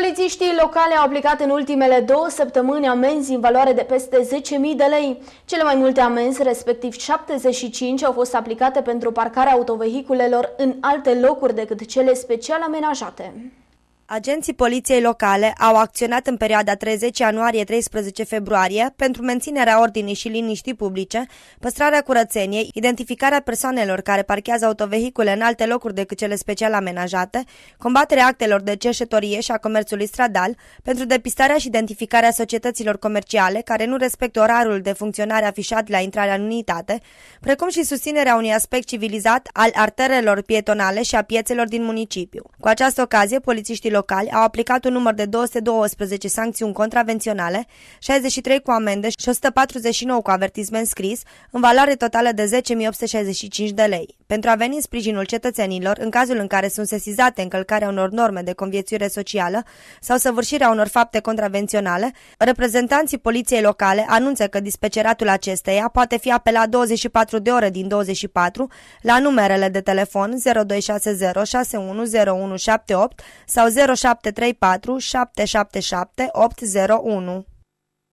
Polițiștii locale au aplicat în ultimele două săptămâni amenzi în valoare de peste 10.000 de lei. Cele mai multe amenzi, respectiv 75, au fost aplicate pentru parcarea autovehiculelor în alte locuri decât cele special amenajate. Agenții poliției locale au acționat în perioada 30 ianuarie-13 februarie pentru menținerea ordinii și liniștii publice, păstrarea curățeniei, identificarea persoanelor care parchează autovehicule în alte locuri decât cele special amenajate, combaterea actelor de cerșetorie și a comerțului stradal, pentru depistarea și identificarea societăților comerciale care nu respectă orarul de funcționare afișat la intrarea în unitate, precum și susținerea unui aspect civilizat al arterelor pietonale și a piețelor din municipiu. Cu această ocazie, polițiștii locali au aplicat un număr de 212 sancțiuni contravenționale, 63 cu amende și 149 cu avertisment scris, în valoare totală de 10.865 de lei. Pentru a veni în sprijinul cetățenilor, în cazul în care sunt sesizate încălcarea unor norme de conviețuire socială sau săvârșirea unor fapte contravenționale, reprezentanții poliției locale anunță că dispeceratul acesteia poate fi apelat 24 de ore din 24 la numerele de telefon 0260 610178 sau 0734 777 801.